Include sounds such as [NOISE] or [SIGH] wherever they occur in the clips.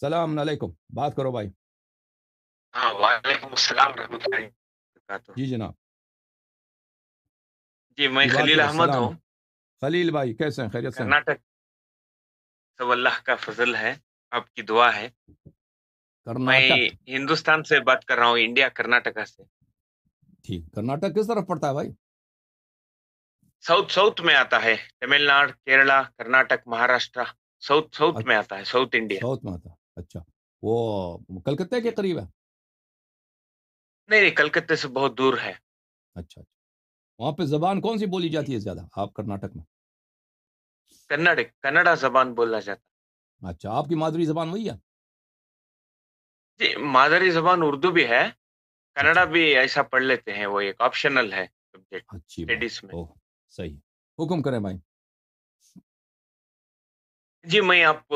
السلام علیکم بات کرو بھائی ہاں، السلام رحمۃ اللہ جی جناب جی میں جی، خلیل احمد ہوں خلیل بھائی کیسے ہیں خیریت کرناٹک آپ کی دعا ہے میں ہندوستان سے بات کر رہا ہوں انڈیا کرناٹکا سے ٹھیک کرناٹک کس طرف پڑتا ہے بھائی ساؤتھ ساؤتھ میں آتا ہے تمل ناڈو کیرلا کرناٹک مہاراشٹرا ساؤتھ ساؤتھ میں اچھا۔ آتا ہے ساؤتھ انڈیا ساؤتھ میں آتا ہے اچھا وہ کلکتے کے قریب ہے نہیں نہیں کلکتے سے بہت دور ہے اچھا،, اچھا وہاں پہ زبان کون سی بولی جاتی ہے زیادہ آپ کرناٹک میں کرناٹک کنڈا زبان بولا جاتا اچھا آپ کی مادری زبان وہی ہے جی مادری زبان اردو بھی ہے کنڈا اچھا۔ بھی ایسا پڑھ لیتے ہیں وہ ایک آپشنل ہے حکم کریں بھائی جی میں آپ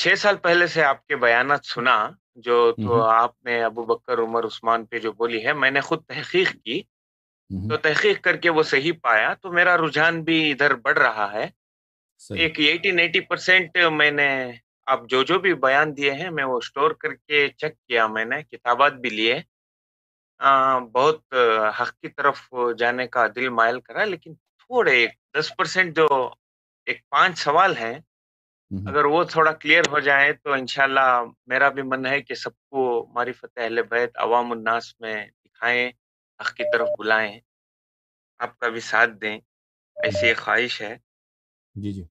چھ سال پہلے سے آپ کے بیانات سنا جو تو آپ نے ابو بکر عمر عثمان پہ جو بولی ہے میں نے خود تحقیق کی تو تحقیق کر کے وہ صحیح پایا تو میرا رجحان بھی ادھر بڑھ رہا ہے ایک ایٹی نائنٹی پرسینٹ میں نے آپ جو جو بھی بیان دیے ہیں میں وہ اسٹور کر کے چیک کیا میں نے کتابات بھی لیے بہت حق کی طرف جانے کا دل مائل کرا لیکن تھوڑے دس پرسینٹ جو ایک پانچ سوال ہیں اگر وہ تھوڑا کلیئر ہو جائے تو انشاءاللہ میرا بھی من ہے کہ سب کو معرفت اہل بیت عوام الناس میں دکھائیں حق کی طرف بلائیں آپ کا بھی ساتھ دیں ایسی جی۔ ایک خواہش ہے جی جی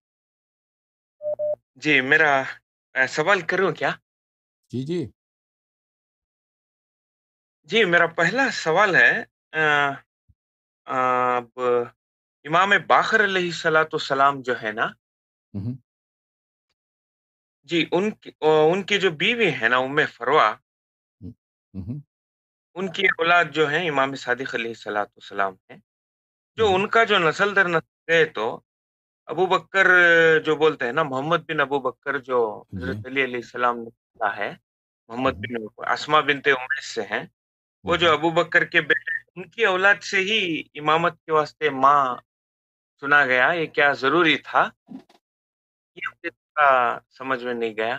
جی میرا سوال کروں کیا جی جی جی میرا پہلا سوال ہے اب امام باخر علیہ السلام جو ہے نا جی ان کی ان کی جو بیوی ہے نا ام فروا ان کی اولاد جو ہے امام صادق علیہ والسلام ہیں جو ان کا جو نسل در نسل گئے تو ابو بکر جو بولتے ہیں نا محمد بن ابو بکر جو جی۔ حضرت علی علیہ السلام نے ہے محمد بن ابو اسما بنتے امی سے ہیں وہ جو ابو بکر کے بیٹے ان کی اولاد سے ہی امامت کے واسطے ماں سنا گیا یہ کیا ضروری تھا کا سمجھ میں نہیں گیا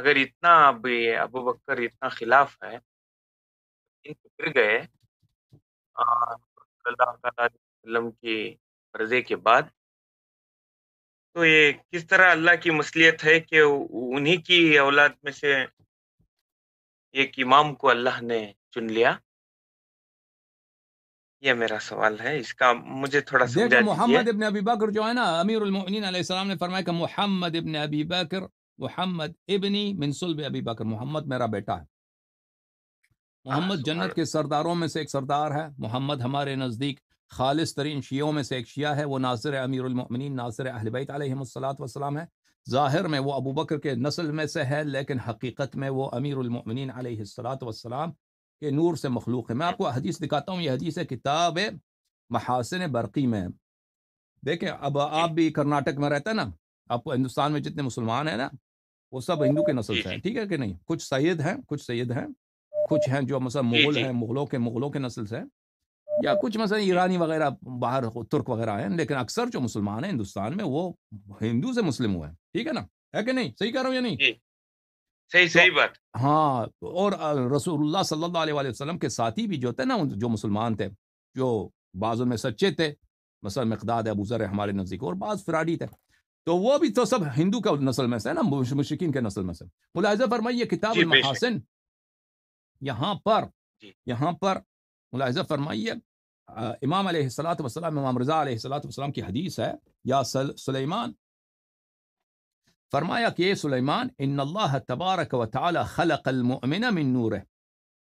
اگر اتنا اب ابو بکر اتنا خلاف ہے گئے اللہ تعالیٰ وسلم کی قرضے کے بعد تو یہ کس طرح اللہ کی مصلیت ہے کہ انہی کی اولاد میں سے ایک امام کو اللہ نے چن لیا یہ میرا سوال ہے اس کا مجھے تھوڑا محمد ابن ابی بکر جو ہے نا امیر علیہ السلام نے فرمایا کہ محمد ابن ابی ابی بکر بکر محمد محمد محمد ابنی میرا بیٹا ہے جنت کے سرداروں میں سے ایک سردار ہے محمد ہمارے نزدیک خالص ترین شیعوں میں سے ایک شیعہ ہے وہ ناصر امیر المؤمنین ناصر اہل بیت علیہ السلاۃ وسلام ہے ظاہر میں وہ ابو بکر کے نسل میں سے ہے لیکن حقیقت میں وہ امیر المین علیہ السلاۃ وسلام کہ نور سے مخلوق ہے میں آپ کو حدیث دکھاتا ہوں یہ حدیث ہے کتاب محاسن برقی میں دیکھیں اب آپ بھی کرناٹک میں رہتے ہیں نا آپ کو ہندوستان میں جتنے مسلمان ہیں نا وہ سب ہندو کے نسل جی، سے ہیں جی۔ ٹھیک ہے کہ نہیں کچھ سید ہیں کچھ سید ہیں کچھ ہیں جو مثلا جی، مغل ہیں مغلوں کے مغلوں کے نسل سے ہیں یا کچھ مثلا ایرانی وغیرہ باہر ترک وغیرہ ہیں لیکن اکثر جو مسلمان ہیں ہندوستان میں وہ ہندو سے مسلم ہوئے ہیں ٹھیک ہے نا ہے کہ نہیں صحیح کہہ رہا ہوں یا نہیں صحیح صحیح بات ہاں اور رسول اللہ صلی اللہ علیہ وآلہ وسلم کے ساتھی بھی جو تھے نا جو مسلمان تھے جو بعض میں سچے تھے مثلا مقداد ابو ذر ہمارے نزدیک اور بعض تھے تو وہ بھی تو سب ہندو کا نسل میں سے نا مشکین کے نسل میں سے ملاحظہ فرمائیے کتاب جی، المحاسن یہاں پر جی۔ یہاں پر ملاحظہ فرمائیے امام علیہ السلام وسلم امام رضا علیہ السلام وسلم کی حدیث ہے یا سلیمان فرمایا کہ اے سلیمان ان اللہ تبارک و تعالی خلق المؤمن من نور ہے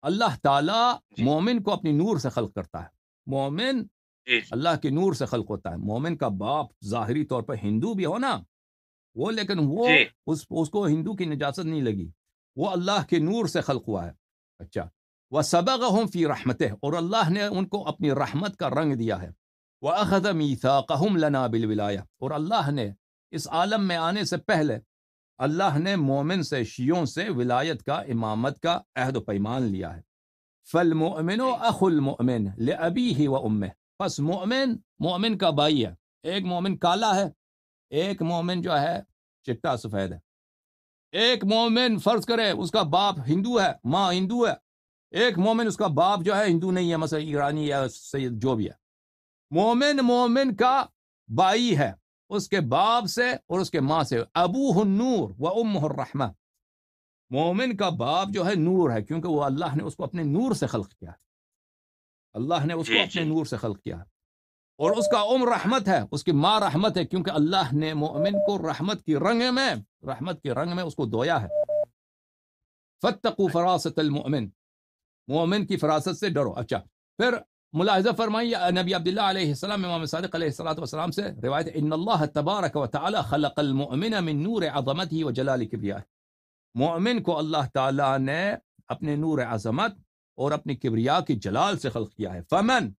اللہ تعالی جی۔ مومن کو اپنی نور سے خلق کرتا ہے مومن جی، جی۔ اللہ کے نور سے خلق ہوتا ہے مومن کا باپ ظاہری طور پر ہندو بھی ہونا وہ لیکن وہ اس, اس کو ہندو کی نجاست نہیں لگی وہ اللہ کے نور سے خلق ہوا ہے اچھا وہ سبق ہوں فی رحمت اور اللہ نے ان کو اپنی رحمت کا رنگ دیا ہے وہ اخدمی تھا لنا بلولایا اور اللہ نے اس عالم میں آنے سے پہلے اللہ نے مومن سے شیوں سے ولایت کا امامت کا عہد و پیمان لیا ہے فل مومن جی۔ و اخ مومن لے ابھی ہی وہ ام مومن مومن کا بھائی ہے ایک مومن کالا ہے ایک مومن جو ہے چٹا سفید ہے ایک مومن فرض کرے اس کا باپ ہندو ہے ماں ہندو ہے ایک مومن اس کا باپ جو ہے ہندو نہیں ہے مسئلہ ایرانی یا سید جو بھی ہے مومن مومن کا بائی ہے اس کے باپ سے اور اس کے ماں سے ابو نور الرحمہ مومن کا باپ جو ہے نور ہے کیونکہ وہ اللہ نے اس کو اپنے نور سے خلق کیا اللہ نے اس کو جی، اپنے جی۔ نور سے خلق کیا اور اس کا ام رحمت ہے اس کی ماں رحمت ہے کیونکہ اللہ نے مومن کو رحمت کی رنگ میں رحمت کے رنگ میں اس کو دویا ہے فتقو فراست المؤمن مومن کی فراست سے ڈرو اچھا پھر ملاحظہ فرمائی نبی عبداللہ علیہ علیہ امام صادق علیہ السلام والسلام سے نور عظمت ہی و جلال مومن کو اللہ تعالیٰ نے اپنے نور عظمت اور اپنی کبریا کی جلال سے خلق کیا ہے فمن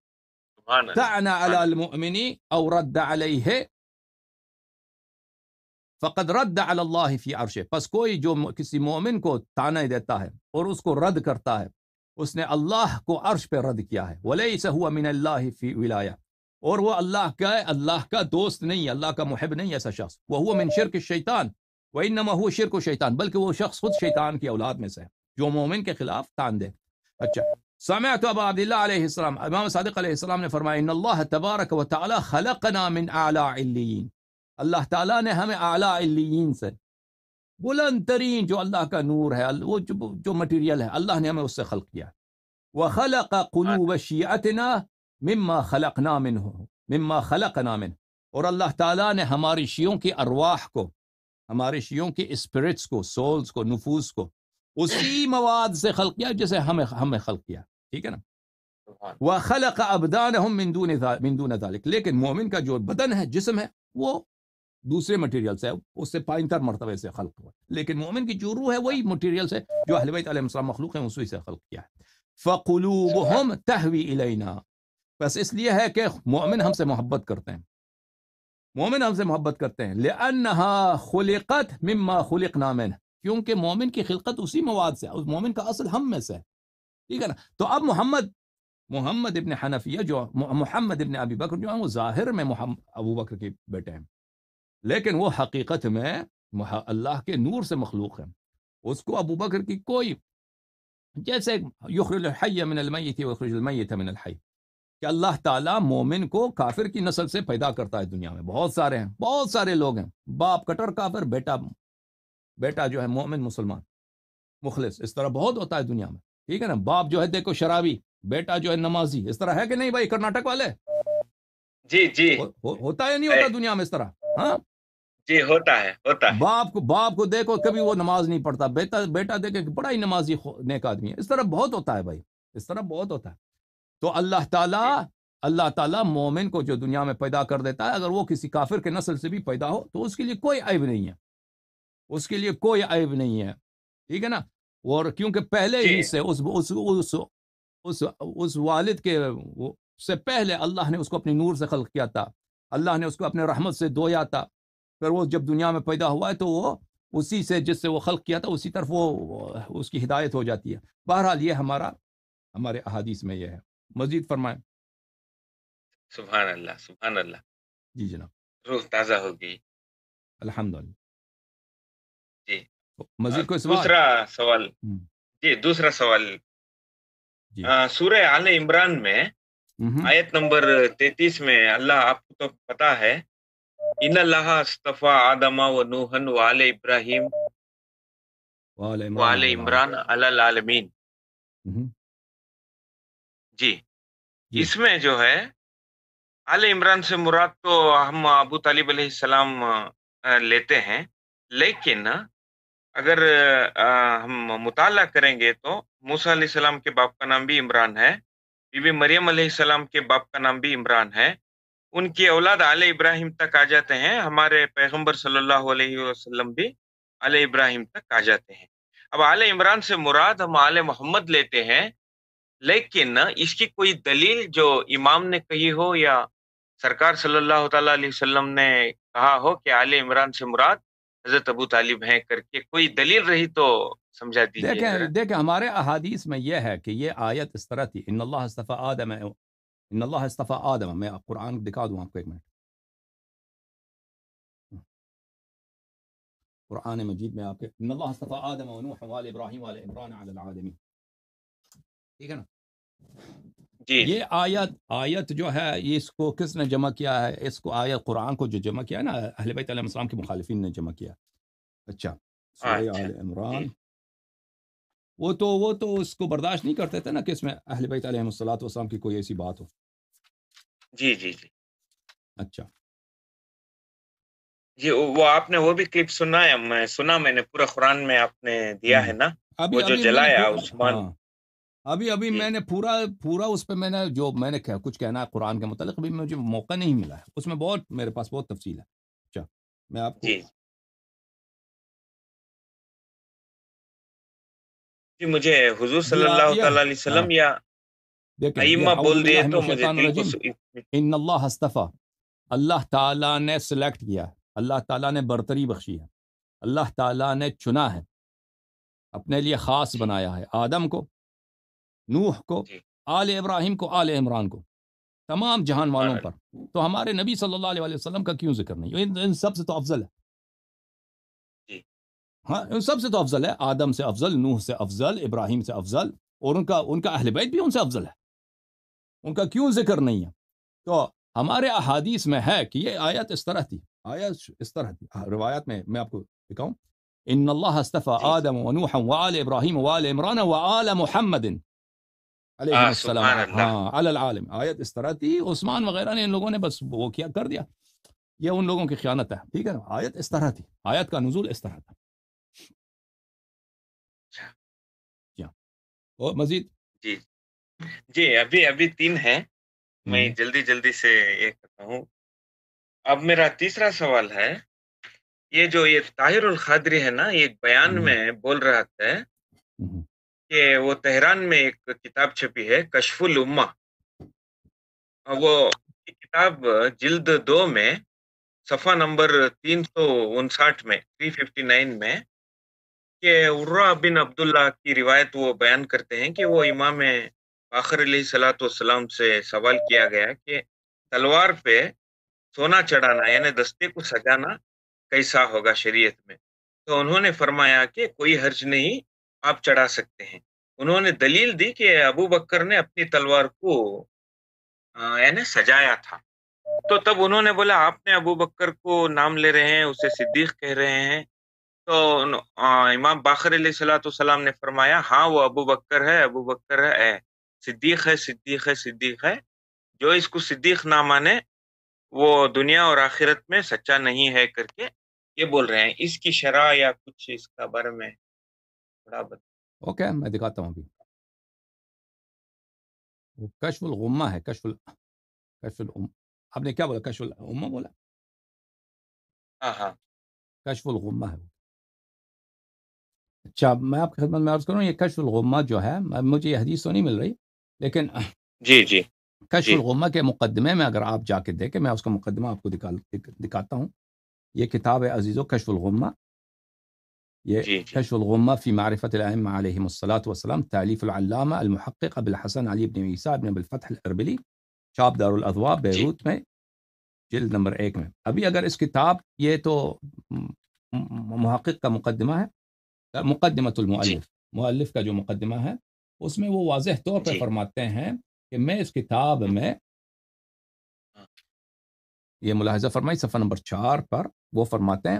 تعنا علی او رد علیہ فقد رد علی اللہ فی عرش کوئی جو کسی مومن کو تانے دیتا ہے اور اس کو رد کرتا ہے اس نے اللہ کو عرش پہ رد کیا ہے ہوا من اللہ فی ولایا اور وہ اللہ کا ہے اللہ کا دوست نہیں اللہ کا محب نہیں ایسا شخص وہ من شرک شیطان وہ ان مح شرک و شیطان بلکہ وہ شخص خود شیطان کی اولاد میں سے جو مومن کے خلاف تان دے اچھا عبد اللہ علیہ السلام امام صادق علیہ السلام نے فرما اللہ تبارک و تعالیٰ اللہ تعالیٰ نے ہمیں اعلیٰ سے بلند ترین جو اللہ کا نور ہے وہ جو مٹیریل ہے اللہ نے ہمیں اس سے خلق کیا وہ خلق شیعتنا مما خلق نامن ہو مما خلق نامن اور اللہ تعالیٰ نے ہمارے شیوں کی ارواح کو ہمارے شیوں کی اسپرٹس کو سولز کو نفوس کو اسی مواد سے خلق کیا جسے ہم ہمیں خلق کیا ٹھیک ہے نا وہ خلق ابدان مندون مندون لیکن مومن کا جو بدن ہے جسم ہے وہ دوسرے مٹیریل سے اس سے پائن تر مرتبے سے خلق ہوا لیکن مومن کی جو روح ہے وہی مٹیریل سے جو اہل بیت علیہ السلام مخلوق ہیں اسی سے خلق کیا ہے فقلوبهم تهوی الینا بس اس لیے ہے کہ مومن ہم سے محبت کرتے ہیں مومن ہم سے محبت کرتے ہیں لانها خلقت مما خلقنا منه کیونکہ مومن کی خلقت اسی مواد سے اس مومن کا اصل ہم میں سے ٹھیک ہے نا تو اب محمد محمد ابن حنفیہ جو محمد ابن ابی بکر جو ہیں وہ ظاہر میں محمد ابو بکر کے بیٹے ہیں لیکن وہ حقیقت میں اللہ کے نور سے مخلوق ہے اس کو ابو بکر کی کوئی جیسے یخر کہ اللہ تعالیٰ مومن کو کافر کی نسل سے پیدا کرتا ہے دنیا میں بہت سارے ہیں بہت سارے لوگ ہیں باپ کٹر کافر بیٹا بیٹا جو ہے مومن مسلمان مخلص اس طرح بہت ہوتا ہے دنیا میں ٹھیک ہے نا باپ جو ہے دیکھو شرابی بیٹا جو ہے نمازی اس طرح ہے کہ نہیں بھائی کرناٹک والے جی جی ہوتا ہے نہیں ہوتا دنیا میں اس طرح ہاں جی ہوتا ہے ہوتا ہے باپ کو باپ کو دیکھو کبھی وہ نماز نہیں پڑھتا بیٹا بیٹا دیکھے کہ بڑا ہی نمازی نیک آدمی ہے اس طرح بہت ہوتا ہے بھائی اس طرح بہت ہوتا ہے تو اللہ تعالیٰ جی۔ اللہ تعالیٰ مومن کو جو دنیا میں پیدا کر دیتا ہے اگر وہ کسی کافر کے نسل سے بھی پیدا ہو تو اس کے لیے کوئی عیب نہیں ہے اس کے لیے کوئی عیب نہیں ہے ٹھیک ہے نا اور کیونکہ پہلے جی۔ ہی سے اس والد کے سے پہلے اللہ نے اس کو اپنی نور سے خلق کیا تھا اللہ نے اس کو اپنے رحمت سے دھویا تھا پھر وہ جب دنیا میں پیدا ہوا ہے تو وہ اسی سے جس سے وہ خلق کیا تھا اسی طرف وہ اس کی ہدایت ہو جاتی ہے بہرحال یہ ہمارا ہمارے احادیث میں یہ ہے مزید فرمائیں سبحان اللہ سبحان اللہ جی جناب روح تازہ ہوگی الحمد للہ جی مزید کوئی سوال دوسرا سوال جی دوسرا سوال جی سورہ آل عمران میں آیت نمبر تینتیس میں اللہ آپ کو تو پتا ہے ان اللہ استفا آدما و نوہن علی العالمین جی اس میں جو ہے آل عمران سے مراد تو ہم ابو طالب علیہ السلام لیتے ہیں لیکن اگر ہم مطالعہ کریں گے تو موسا علیہ السلام کے باپ کا نام بھی عمران ہے بی بی مریم علیہ السلام کے باپ کا نام بھی عمران ہے ان کی اولاد علیہ ابراہیم تک آ جاتے ہیں ہمارے پیغمبر صلی اللہ علیہ وسلم بھی علیہ ابراہیم تک آ جاتے ہیں اب آل عمران سے مراد ہم آل محمد لیتے ہیں لیکن اس کی کوئی دلیل جو امام نے کہی ہو یا سرکار صلی اللہ تعالیٰ علیہ وسلم نے کہا ہو کہ آل عمران سے مراد حضرت ابو طالب ہیں کر کے کوئی دلیل رہی تو سمجھا دیجئے دیکھیں, دیکھیں ہمارے احادیث میں یہ ہے کہ یہ آیت اس طرح تھی ان اللہ صفحہ آدم ان الله اصطفى ادم ما القران دکا دو آپ کو ایک منٹ قرآن مجید میں ان الله اصطفى آدم و نوح و وال ابراہیم و آه، آل عمران علی العالمین ٹھیک ہے نا جی یہ آیت آیت جو ہے یہ اس کو کس نے جمع کیا ہے اس کو آیت قرآن کو جو جمع کیا ہے نا اہل بیت علیہ السلام کے مخالفین نے جمع کیا آل عمران وہ تو وہ تو اس کو برداشت نہیں کرتے تھے نا کہ اس میں اہل بیت علیہ السلات وسلام کی کوئی ایسی بات ہو جی جی جی اچھا جی وہ آپ نے وہ بھی کلپ سنا ہے میں سنا میں نے پورا قرآن میں آپ نے دیا ہے نا ابھی وہ جو جلایا عثمان ہاں۔ ابھی ابھی جی۔ میں نے پورا پورا اس پہ میں نے جو میں نے کچھ کہنا ہے قرآن کے متعلق ابھی مجھے موقع نہیں ملا ہے اس میں بہت میرے پاس بہت تفصیل ہے اچھا میں آپ کو جی۔ مجھے حضور صلی اللہ تعالیٰ نے سلیکٹ کیا ہے اللہ تعالیٰ نے برتری بخشی ہے اللہ تعالیٰ نے چنا ہے اپنے لیے خاص جی۔ بنایا ہے آدم کو نوح کو جی۔ آل ابراہیم کو آل عمران کو تمام جہان والوں پر تو ہمارے نبی صلی اللہ علیہ وسلم کا کیوں ذکر نہیں ان سب سے تو افضل ہے ہاں سب سے تو افضل ہے آدم سے افضل نوح سے افضل ابراہیم سے افضل اور ان کا ان کا اہل بیت بھی ان سے افضل ہے ان کا کیوں ذکر نہیں ہے تو ہمارے احادیث میں ہے کہ یہ آیت اس طرح تھی آیت اس طرح تھی روایت میں میں آپ کو دکھاؤں ان اللہ استفا جی۔ آدم و و و و نوح آل آل آل ابراہیم عمران محمد علیہ السلام ہاں علی العالم آیت اس طرح تھی عثمان وغیرہ نے ان لوگوں نے بس وہ کیا کر دیا یہ ان لوگوں کی خیانت ہے ٹھیک ہے نا آیت اس طرح تھی آیت کا نزول اس طرح تھا اور مزید جی جی ابھی ابھی تین ہیں میں جلدی جلدی سے یہ کرتا ہوں اب میرا تیسرا سوال ہے یہ جو یہ طاہر الخادری ہے نا ایک بیان میں بول رہا تھا کہ وہ تہران میں ایک کتاب چھپی ہے کشف الما وہ کتاب جلد دو میں صفحہ نمبر تین سو انسٹھ میں تھری ففٹی نائن میں کہ عرا بن عبداللہ کی روایت وہ بیان کرتے ہیں کہ وہ امام آخر علیہ سلاۃ والسلام سے سوال کیا گیا کہ تلوار پہ سونا چڑھانا یعنی دستے کو سجانا کیسا ہوگا شریعت میں تو انہوں نے فرمایا کہ کوئی حرج نہیں آپ چڑھا سکتے ہیں انہوں نے دلیل دی کہ ابو بکر نے اپنی تلوار کو یعنی سجایا تھا تو تب انہوں نے بولا آپ نے ابو بکر کو نام لے رہے ہیں اسے صدیق کہہ رہے ہیں تو امام باخر علیہ صلاۃ والسلام نے فرمایا ہاں وہ ابو بکر ہے ابو بکر ہے اے صدیق ہے صدیق ہے صدیق ہے جو اس کو صدیق نہ مانے وہ دنیا اور آخرت میں سچا نہیں ہے کر کے یہ بول رہے ہیں اس کی شرح یا کچھ اس کا بر میں تھوڑا بتا اوکے میں دکھاتا ہوں ابھی وہ کشف الغمہ ہے کشف ال... کشف الام آپ نے کیا بولا کشف الامہ بولا ہاں ہاں کشف الغمہ ہے اچھا میں آپ کی خدمت میں عرض کروں یہ کشف الغمہ جو ہے مجھے یہ حدیث تو نہیں مل رہی لیکن جی جی کشف جی الغمہ کے مقدمے میں اگر آپ جا کے دیکھیں میں اس کا مقدمہ آپ کو دکھا دکھاتا ہوں یہ کتاب ہے عزیز و کشف الغمہ یہ جی،, جی کشف الغمہ فی معرفت فیمارفتِم علیہ الصلاۃ والسلام تعلیف العلامہ المحقق المحق ابوالحسن علی ابن عیسیٰ ابن الفتح الاربلی الربلی دار الاضواء جی۔ بیروت جی میں جلد نمبر ایک میں ابھی اگر اس کتاب یہ تو محقق کا مقدمہ ہے مقدمۃ المؤلف جی. مؤلف کا جو مقدمہ ہے اس میں وہ واضح طور پہ جی. فرماتے ہیں کہ میں اس کتاب ہاں. میں یہ ملاحظہ فرمائی صفحہ نمبر چار پر وہ فرماتے ہیں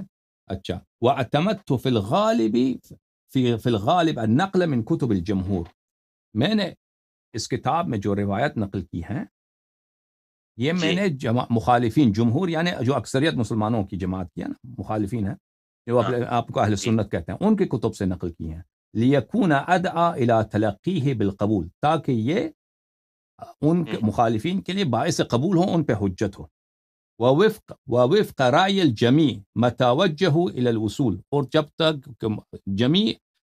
اچھا واطمت فل غالب فی الغالب نقل کتب الجمہور میں نے اس کتاب میں جو روایت نقل کی ہیں یہ جی. میں نے جما مخالفین جمہور یعنی جو اکثریت مسلمانوں کی جماعت کی ہے نا مخالفین ہیں جو ہاں۔ آپ کو اہل جی۔ سنت کہتے ہیں ان کی کتب سے نقل کی ہیں ادا الا تلقی ہے بالقبول تاکہ یہ ان کے ہاں۔ مخالفین کے لیے باعث قبول ہوں ان پہ حجت ہو ووفق ووفق رائے الجمی متوجہ الاصول اور جب تک جمی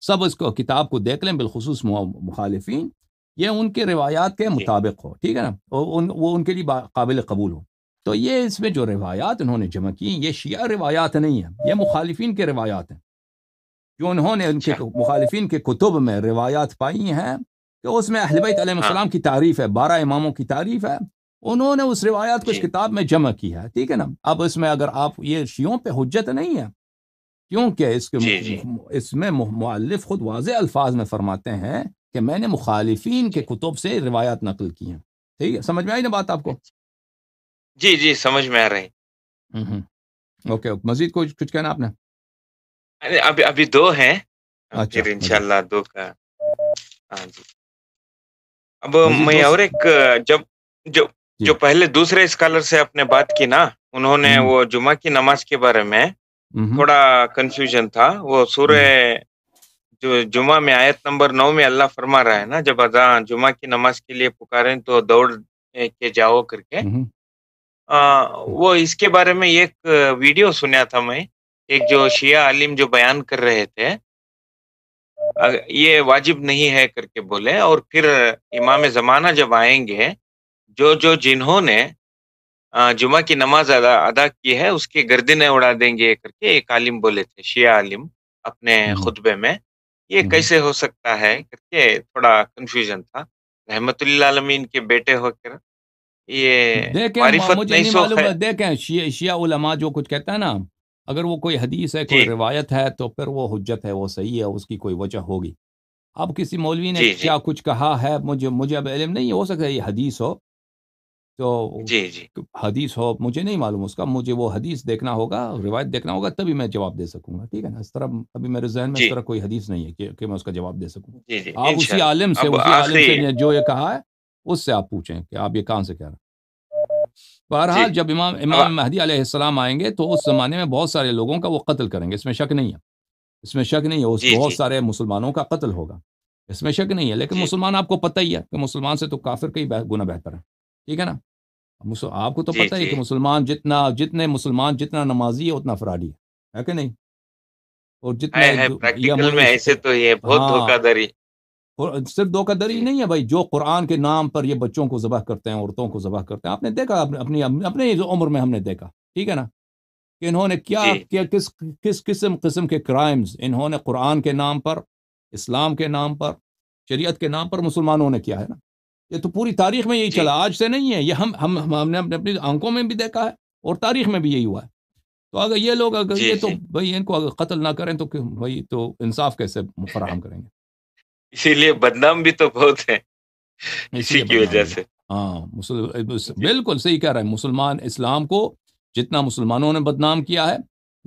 سب اس کو کتاب کو دیکھ لیں بالخصوص مخالفین یہ ان کے روایات کے جی۔ مطابق ہو ٹھیک ہے نا وہ ان کے لیے قابل قبول ہو تو یہ اس میں جو روایات انہوں نے جمع کی یہ شیعہ روایات نہیں ہیں یہ مخالفین کے روایات ہیں جو انہوں نے ان کے اچھا۔ مخالفین کے کتب میں روایات پائی ہیں تو اس میں اہل بیت علیہ السلام ہاں۔ کی تعریف ہے بارہ اماموں کی تعریف ہے انہوں نے اس روایات کو اس جی۔ کتاب میں جمع کی ہے ٹھیک ہے نا اب اس میں اگر آپ یہ شیعوں پہ حجت نہیں ہے کیونکہ اس کے جی، جی۔ اس میں معلف خود واضح الفاظ میں فرماتے ہیں کہ میں نے مخالفین کے کتب سے روایات نقل کی ہیں ٹھیک ہے سمجھ میں آئی نا بات آپ کو اچھا۔ جی جی سمجھ میں آ رہی اوکے مزید کچھ کہنا آپ نے ابھی دو ہیں اچھا، پھر اللہ دو کا ہاں جی اب میں اور ایک جب جو جی۔ جو پہلے دوسرے اسکالر سے آپ نے بات کی نا انہوں نے وہ جمعہ کی نماز کے بارے میں تھوڑا کنفیوژن تھا وہ سورہ جو جمعہ میں آیت نمبر نو میں اللہ فرما رہا ہے نا جب ازاں جمعہ کی نماز کے لیے پکارے تو دوڑ کے جاؤ کر کے وہ اس کے بارے میں ایک ویڈیو سنیا تھا میں ایک جو شیعہ عالم جو بیان کر رہے تھے یہ واجب نہیں ہے کر کے بولے اور پھر امام زمانہ جب آئیں گے جو جو جنہوں نے جمعہ کی نماز ادا ادا کی ہے اس کے گردنیں اڑا دیں گے کر کے ایک عالم بولے تھے شیعہ عالم اپنے خطبے میں یہ کیسے ہو سکتا ہے کر کے تھوڑا کنفیوژن تھا رحمت اللہ عالمین کے بیٹے ہو کر دیکھیں دیکھیں شیعہ علماء جو کچھ کہتے ہیں نا اگر وہ کوئی حدیث ہے کوئی جی۔ روایت ہے تو پھر وہ حجت ہے وہ صحیح ہے اس کی کوئی وجہ ہوگی اب کسی مولوی نے جی، جی۔ کیا کچھ کہا ہے مجھے مجھے اب علم نہیں ہو سکتا یہ حدیث ہو تو حدیث ہو مجھے نہیں معلوم اس کا مجھے وہ حدیث دیکھنا ہوگا روایت دیکھنا ہوگا تبھی میں جواب دے سکوں گا ٹھیک ہے نا اس طرح ابھی میرے ذہن میں اس طرح کوئی حدیث نہیں ہے کہ میں اس کا جواب دے سکوں آپ اسی عالم سے جو یہ کہا ہے اس سے آپ پوچھیں کہ آپ یہ کہاں سے کہہ رہے ہیں جی۔ بہرحال جب امام ہاں۔ امام مہدی علیہ السلام آئیں گے تو اس زمانے میں بہت سارے لوگوں کا وہ قتل کریں گے اس میں شک نہیں ہے اس میں شک نہیں ہے اس اس جی، بہت جی۔ سارے مسلمانوں کا قتل ہوگا میں شک نہیں ہے لیکن مسلمان آپ کو پتہ ہی ہے کہ مسلمان سے تو کافر کئی گنا بہتر ہے ٹھیک ہے نا آپ کو تو پتہ ہی کہ مسلمان جتنا جتنے مسلمان جتنا نمازی ہے اتنا فراڈی ہے کہ نہیں اور جتنے صرف دو قدر ہی نہیں ہے بھائی جو قرآن کے نام پر یہ بچوں کو ذبح کرتے ہیں عورتوں کو ذبح کرتے ہیں آپ نے دیکھا اپنی اپنے عمر میں ہم نے دیکھا ٹھیک ہے نا کہ انہوں نے کیا جی۔ کیا کس کس قسم قسم کے کرائمز انہوں نے قرآن کے نام پر اسلام کے نام پر شریعت کے نام پر مسلمانوں نے کیا ہے نا یہ تو پوری تاریخ میں یہی جی۔ چلا آج سے نہیں ہے یہ ہم ہم نے اپنی آنکھوں میں بھی دیکھا ہے اور تاریخ میں بھی یہی ہوا ہے تو اگر یہ لوگ اگر جی، یہ تو بھائی ان کو اگر قتل نہ کریں تو بھائی تو انصاف کیسے فراہم کریں گے اسی لیے بدنام بھی تو بہت ہیں اسی کی وجہ سے ہاں بالکل صحیح کہہ رہا ہے مسلمان اسلام کو جتنا مسلمانوں نے بدنام کیا ہے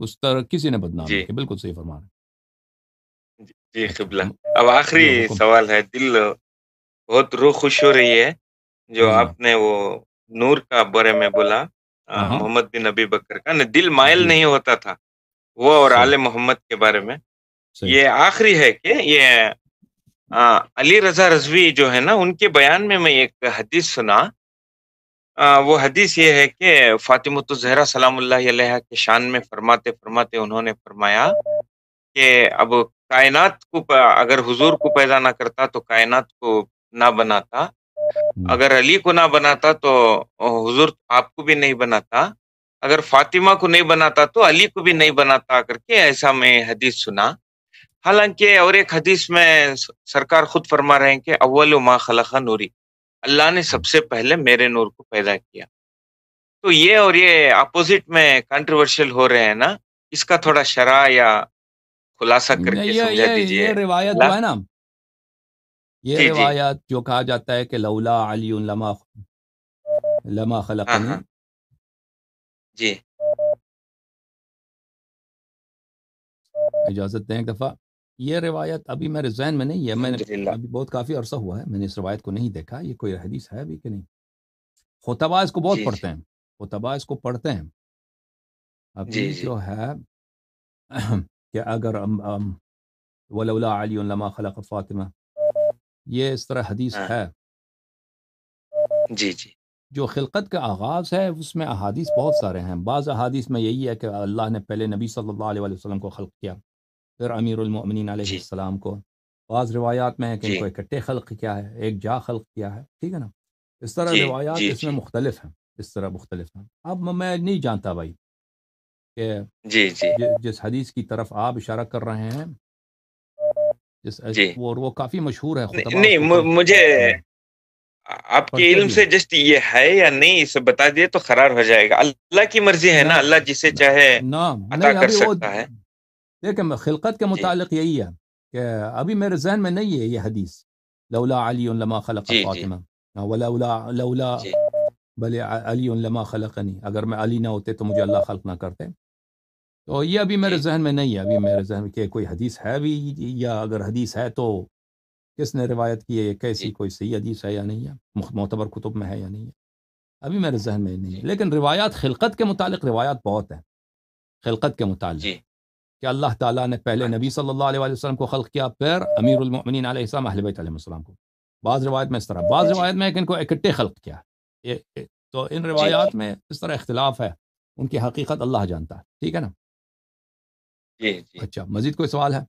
اس طرح کسی نے بدنام جی۔ کیا بالکل صحیح جی, جی، اچھا۔ قبلہ اب آخری جی، سوال ہے دل بہت روح خوش ہو رہی ہے جو ہاں، آپ نے وہ نور کا بارے میں بولا ہاں، ہاں۔ محمد بن نبی بکر کا دل مائل نہیں ہوتا تھا وہ اور آل محمد کے بارے میں یہ آخری ہے کہ یہ علی رضا رضوی جو ہے نا ان کے بیان میں میں ایک حدیث سنا وہ حدیث یہ ہے کہ فاطمۃ سلام اللہ علیہ کے شان میں فرماتے فرماتے انہوں نے فرمایا کہ اب کائنات کو اگر حضور کو پیدا نہ کرتا تو کائنات کو نہ بناتا اگر علی کو نہ بناتا تو حضور آپ کو بھی نہیں بناتا اگر فاطمہ کو نہیں بناتا تو علی کو بھی نہیں بناتا کر کے ایسا میں حدیث سنا حالانکہ اور ایک حدیث میں سرکار خود فرما رہے ہیں کہ اول ما خلق نوری اللہ نے سب سے پہلے میرے نور کو پیدا کیا تو یہ اور یہ اپوزٹ میں کنٹروورشل ہو رہے ہیں نا اس کا تھوڑا شرح یا خلاصہ کر کے سمجھا دیجئے یہ روایت ہوا ہے نا یہ جی، جی۔ روایت جو کہا جاتا ہے کہ لولا علی لما لما خلق ہاں، ہاں۔ جی اجازت دیں ایک دفعہ یہ روایت ابھی میرے ذہن میں نہیں ہے میں نے ابھی بہت کافی عرصہ ہوا ہے میں نے اس روایت کو نہیں دیکھا یہ کوئی حدیث ہے ابھی کہ نہیں خطبہ اس کو بہت جی، پڑھتے جی۔ ہیں خطبہ اس کو پڑھتے ہیں ابھی جی، جو ہے [CLEARS THROAT] کہ اگر ولولا علی علامہ خلق فاطمہ یہ اس طرح حدیث ہاں۔ ہے جی جی جو خلقت کا آغاز ہے اس میں احادیث بہت سارے ہیں بعض احادیث میں یہی ہے کہ اللہ نے پہلے نبی صلی اللہ علیہ وسلم کو خلق کیا پھر امیر المومنین علیہ جی السلام کو بعض روایات میں ہے کہ جی ان کو اکٹھے خلق کیا ہے ایک جا خلق کیا ہے ٹھیک ہے نا اس طرح جی روایات جی اس میں جی۔ مختلف ہیں اس طرح مختلف ہیں اب میں نہیں جانتا بھائی کہ جی،, جی جی جس حدیث کی طرف آپ اشارہ کر رہے ہیں جس جی وہ, وہ کافی مشہور ہے خطبات نہیں مجھے ہاں۔ آپ کے علم سے جسٹ یہ ہے یا نہیں اسے بتا دیے تو خرار ہو جائے گا اللہ کی مرضی ہے نا اللہ جسے چاہے نا نا نا نا نا لیکن خلقت کے جی۔ متعلق یہی ہے کہ ابھی میرے ذہن میں نہیں ہے یہ حدیث لولا علی لما خلق جی، جی۔ فاطمہ ولا ل علی لما خلقنی اگر میں علی نہ ہوتے تو مجھے اللہ خلق نہ کرتے تو یہ ابھی میرے ذہن میں نہیں ہے ابھی میرے ذہن میں کہ کوئی حدیث ہے بھی یا اگر حدیث ہے تو کس نے روایت کی ہے کیسی کوئی صحیح حدیث ہے یا نہیں ہے معتبر کتب میں ہے یا نہیں ہے ابھی میرے ذہن میں نہیں ہے لیکن روایات خلقت کے متعلق روایات بہت ہیں خلقت کے متعلق کہ اللہ تعالیٰ نے پہلے ہاں۔ نبی صلی اللہ علیہ وسلم کو خلق کیا پھر امیر المؤمنین علیہ علیہ السلام السلام اہل بیت کو بعض روایت میں اس طرح بعض جی، جی۔ روایت میں ان کو خلق کیا تو ان جی، روایات میں اس طرح اختلاف ہے ان کی حقیقت اللہ جانتا ہے ٹھیک ہے نا جی اچھا مزید کوئی سوال ہے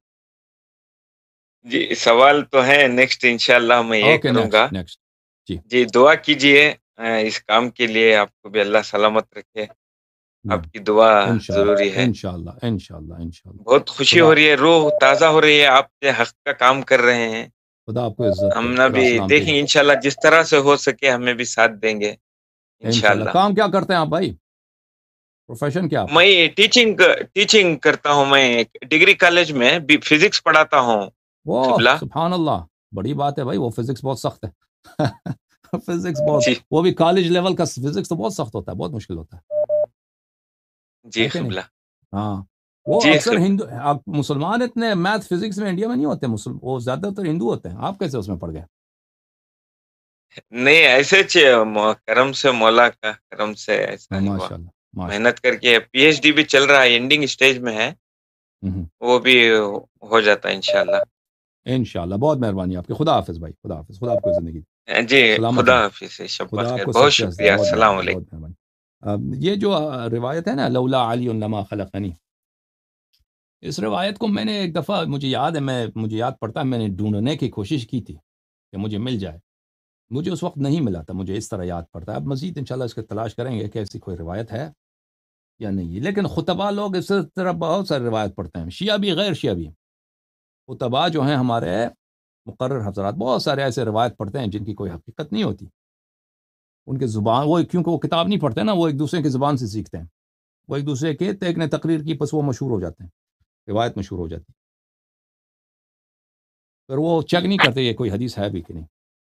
جی سوال تو ہے نیکسٹ انشاءاللہ میں یہ کروں گا جی دعا کیجئے اس کام کے لیے آپ کو بھی اللہ سلامت رکھے آپ ہاں۔ کی دعا ضروری ہے انشاءاللہ انشاءاللہ انشاءاللہ بہت خوشی ہو رہی ہے روح تازہ ہو رہی ہے آپ کے حق کا کام کر رہے ہیں خدا آپ کو عزت ہم نہ بھی دیکھیں انشاءاللہ جس طرح سے ہو سکے ہمیں بھی ساتھ دیں گے انشاءاللہ کام کیا کرتے ہیں آپ بھائی پروفیشن کیا میں ٹیچنگ ٹیچنگ کرتا ہوں میں ڈگری کالج میں بھی فزکس پڑھاتا ہوں سبحان اللہ بڑی بات ہے بھائی وہ فزکس بہت سخت ہے فزکس [LAUGHS] بہت جی۔ وہ بھی کالج لیول کا فزکس تو بہت سخت ہوتا ہے بہت مشکل ہوتا ہے جی قبلہ ہاں وہ جی، اکثر ہندو آپ مسلمان اتنے میتھ فزکس میں انڈیا میں نہیں ہوتے وہ زیادہ تر ہندو ہوتے ہیں آپ کیسے اس میں پڑ گئے نہیں ایسے چھے کرم سے مولا کا کرم سے ایسا ہی ہوا محنت کر کے پی ایچ ڈی بھی چل رہا ہے انڈنگ اسٹیج میں ہے وہ بھی ہو جاتا ہے انشاءاللہ انشاءاللہ بہت مہربانی آپ کی خدا حافظ بھائی خدا حافظ خدا آپ کو زندگی جی خدا حافظ بہت شکریہ السلام علیکم یہ جو روایت ہے نا لولا علی علماء خلق اس روایت کو میں نے ایک دفعہ مجھے یاد ہے میں مجھے یاد پڑتا ہے میں نے ڈھونڈنے کی کوشش کی تھی کہ مجھے مل جائے مجھے اس وقت نہیں ملا تھا مجھے اس طرح یاد پڑتا ہے اب مزید انشاءاللہ اس کے تلاش کریں گے کہ ایسی کوئی روایت ہے یا نہیں لیکن خطبہ لوگ اس طرح بہت سارے روایت پڑھتے ہیں شیعہ بھی غیر شیعہ بھی خطبہ جو ہیں ہمارے مقرر حضرات بہت سارے ایسے روایت پڑھتے ہیں جن کی کوئی حقیقت نہیں ہوتی ان کے زبان وہ کیونکہ وہ کتاب نہیں پڑھتے نا وہ ایک دوسرے کی زبان سے سیکھتے ہیں وہ ایک دوسرے کے تیک نے تقریر کی پس وہ مشہور ہو جاتے ہیں روایت مشہور ہو جاتی پھر وہ چیک نہیں کرتے یہ کوئی حدیث ہے بھی کہ نہیں